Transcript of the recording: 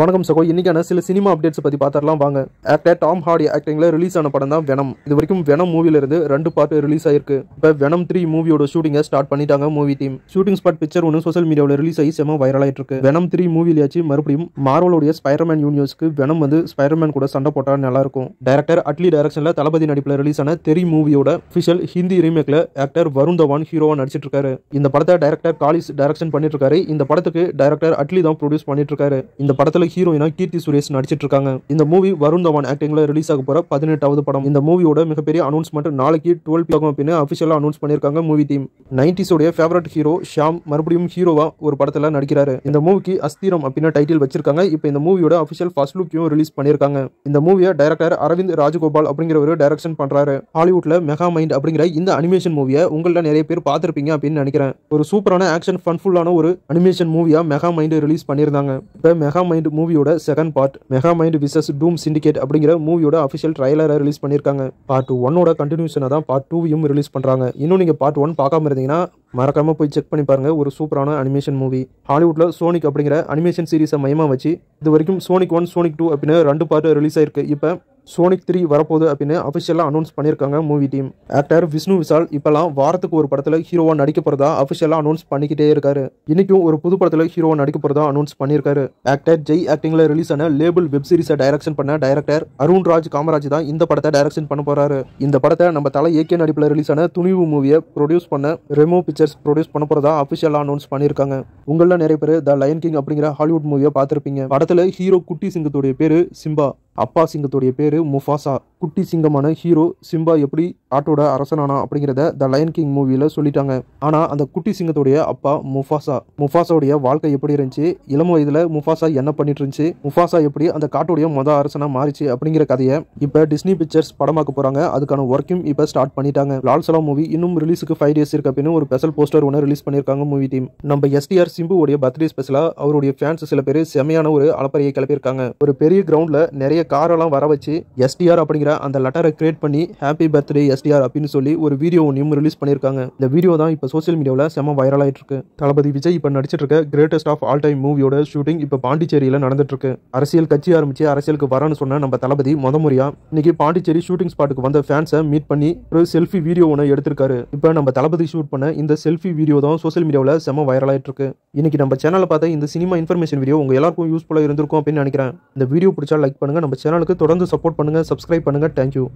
வணக்கம் சகோ இன்னைக்கான சில சினிமா அப்டேட்ஸ் பற்றி பார்த்துடலாம் வாங்க ஆக்டர் டாம் ஹார்டி ஆக்டிங்ல ரிலீஸ் ஆன படம் தான் வெனம் இது வரைக்கும் வெனம் இருந்து ரெண்டு பார்ட் ரிலீஸ் ஆயிருக்கு இப்ப வெனம் த்ரீ மூவியோட ஷூட்டிங்க ஸ்டார்ட் பண்ணிட்டாங்க movie team shooting spot picture ஒன்று சோஷியல் மீடியாவில் ரிலீஸ் ஆகி செம ஆயிட்டு இருக்கு வெனம் த்ரீ மூவிலியாச்சு மறுபடியும் மார்வலோடைய ஸ்பைரமேன் யூனிவர்ஸ்க்கு வெனம் வந்து ஸ்பைரமேன் கூட சண்டை போட்டால் நல்லா இருக்கும் டேரக்டர் அட்லி டைரக்ஷனில் தளபதி நடிப்பில் ரிலீஸ் ஆன தெரி மூவியோட அபிஷியல் ஹிந்தி ரீமேக்கில் ஆக்டர் வருண் தவான் ஹீரோவா நடிச்சிட்டு இருக்காரு இந்த படத்தை டைரக்டர் காலிஸ் டைரக்ஷன் பண்ணிட்டு இருக்காரு இந்த படத்துக்கு டைரக்டர் அட்லி தான் ப்ரொடியூஸ் பண்ணிட்டு இருக்காரு இந்த படத்தில் படத்தில் ஹீரோயினா கீர்த்தி சுரேஷ் நடிச்சிட்டு இருக்காங்க இந்த மூவி வருண் தவான் ஆக்டிங்ல ரிலீஸ் ஆக போற பதினெட்டாவது படம் இந்த மூவியோட மிகப்பெரிய அனௌன்ஸ்மெண்ட் நாளைக்கு டுவெல் ஆகும் அப்படின்னு அஃபிஷியலாக அனௌன்ஸ் பண்ணியிருக்காங்க மூவி டீம் நைன்டிஸோடைய ஃபேவரட் ஹீரோ ஷாம் மறுபடியும் ஹீரோவா ஒரு படத்தில் நடிக்கிறாரு இந்த மூவிக்கு அஸ்தீரம் அப்படின்னு டைட்டில் வச்சிருக்காங்க இப்போ இந்த மூவியோட அஃபிஷியல் ஃபர்ஸ்ட் லுக்கையும் ரிலீஸ் பண்ணியிருக்காங்க இந்த மூவியை டைரக்டர் அரவிந்த் ராஜகோபால் ஒரு டைரக்ஷன் பண்றாரு ஹாலிவுட்ல மெகா மைண்ட் அப்படிங்கிற இந்த அனிமேஷன் மூவியை உங்கள்ட்ட நிறைய பேர் பார்த்துருப்பீங்க அப்படின்னு நினைக்கிறேன் ஒரு சூப்பரான ஆக்ஷன் ஃபன்ஃபுல்லான ஒரு அனிமேஷன் மூவியாக மெகா மைண்ட் ரிலீஸ் பண்ணியிருந்தாங்க இப்போ மெகா மைண்ட் மூவியோட second part megamind versus doom syndicate அப்படிங்கிற மூவியோட அஃபிஷியல் ட்ரைலரை ரிலீஸ் பண்ணியிருக்காங்க பார்ட் ஒன்னோட கண்டினியூஷனை தான் பார்ட் டூவையும் ரிலீஸ் பண்ணுறாங்க இன்னும் நீங்கள் பார்ட் ஒன் பார்க்காம இருந்தீங்கன்னா மறக்காம போய் செக் பண்ணி பாருங்க ஒரு சூப்பரான அனிமேஷன் மூவி ஹாலிவுட்டில் சோனிக் அப்படிங்கிற அனிமேஷன் சீரிஸை மையமாக வச்சு இது வரைக்கும் சோனிக் ஒன் சோனிக் டூ அப்படின்னு ரெண்டு பார்ட் ரிலீஸ் ஆயிருக்கு இப்போ சோனிக் த்ரீ வரப்போகுது அப்படின்னு அஃபிஷியலாக அனௌன்ஸ் பண்ணியிருக்காங்க movie team actor Vishnu Vishal இப்போலாம் வாரத்துக்கு ஒரு படத்தில் ஹீரோவாக நடிக்க போகிறதா அஃபிஷியலாக அனௌன்ஸ் பண்ணிக்கிட்டே இருக்காரு இன்றைக்கும் ஒரு புது படத்தில் ஹீரோவாக நடிக்க போகிறதா அனௌன்ஸ் பண்ணியிருக்காரு ஆக்டர் ஜெய் ஆக்டிங்கில் ரிலீஸ் ஆன லேபிள் வெப் சீரிஸை டைரக்ஷன் பண்ண டைரக்டர் அருண் ராஜ் காமராஜ் தான் இந்த படத்தை டைரக்ஷன் பண்ண போகிறாரு இந்த படத்தை நம்ம தலை ஏகே நடிப்பில் ரிலீஸ் ஆன துணிவு மூவியை ப்ரொடியூஸ் பண்ண ரெமோ பிக்சர்ஸ் ப்ரொடியூஸ் பண்ண போகிறதா அஃபிஷியலாக அனௌன்ஸ் பண்ணியிருக்காங்க உங்களில் நிறைய பேர் த லயன் கிங் அப்படிங்கிற ஹாலிவுட் மூவியை பார்த்துருப்பீங்க படத்தில் ஹீரோ குட்டி சிங்கத்துடைய பேர் சிம்பா அப்பா சிங்கத்துடைய பேர் முஃபாசா குட்டி சிங்கமான ஹீரோ சிம்பா எப்படி ஆட்டோட அரசனானா அப்படிங்கிறத த லயன் கிங் மூவியில் சொல்லிட்டாங்க ஆனால் அந்த குட்டி சிங்கத்துடைய அப்பா முஃபாசா முஃபாசாவுடைய வாழ்க்கை எப்படி இருந்துச்சு இளம் வயதில் முஃபாசா என்ன பண்ணிட்டு இருந்துச்சு முஃபாசா எப்படி அந்த காட்டுடைய மொத அரசனாக மாறிச்சு அப்படிங்கிற கதையை இப்போ டிஸ்னி பிக்சர்ஸ் படமாக்க போகிறாங்க அதுக்கான ஒர்க்கும் இப்போ ஸ்டார்ட் பண்ணிட்டாங்க லால்சலா மூவி இன்னும் ரிலீஸுக்கு ஃபைவ் டேஸ் இருக்க அப்படின்னு ஒரு ஸ்பெஷல் போஸ்டர் ஒன்று ரிலீஸ் பண்ணியிருக்காங்க மூவி டீம் நம்ம எஸ்டிஆர் சிம்புவோடைய பர்த்டே ஸ்பெஷலாக அவருடைய ஃபேன்ஸ் சில பேர் செமையான ஒரு அலப்பறையை கிளப்பியிருக்காங்க ஒரு பெரிய கிரவுண்டில் நிறைய காரெல்லாம் வர வச்சு எஸ்டிஆர் அப்படிங்கிற அந்த லெட்டரை கிரியேட் பண்ணி ஹாப்பி பர்த்டே எஸ்டிஆர் அப்படின்னு சொல்லி ஒரு வீடியோ ஒன்றையும் ரிலீஸ் பண்ணியிருக்காங்க இந்த வீடியோ தான் இப்போ சோசியல் மீடியாவில் செம ஆகிட்டு இருக்கு தளபதி விஜய் இப்போ நடிச்சிட்டு இருக்க கிரேட்டஸ்ட் ஆஃப் ஆல் டைம் மூவியோட ஷூட்டிங் இப்போ பாண்டிச்சேரியில் நடந்துட்டு இருக்கு அரசியல் கட்சி ஆரம்பிச்சு அரசியலுக்கு வரணும்னு சொன்ன நம்ம தளபதி முத முறையா இன்னைக்கு பாண்டிச்சேரி ஷூட்டிங் ஸ்பாட்டுக்கு வந்த ஃபேன்ஸை மீட் பண்ணி ஒரு செல்ஃபி வீடியோ ஒன்று எடுத்திருக்காரு இப்போ நம்ம தளபதி ஷூட் பண்ண இந்த செல்ஃபி வீடியோ தான் சோசியல் மீடியாவில் செம வைரலாகிட்டு இருக்கு இன்னைக்கு நம்ம சேனலில் பார்த்த இந்த சினிமா இன்ஃபர்மேஷன் வீடியோ உங்க எல்லாருக்கும் யூஸ்ஃபுல்லாக இருந்திருக்கும் அப்படின்னு நினைக்கிறேன் இந்த வீடியோ பிடிச்சா லைக் பண்ணுங்க நம்ம நம்ம சேனலுக்கு தொடர்ந்து சப்போர்ட் பண்ணுங்கள் சப்ஸ்கிரைப் பண்ணுங்கள் தேங்க்யூ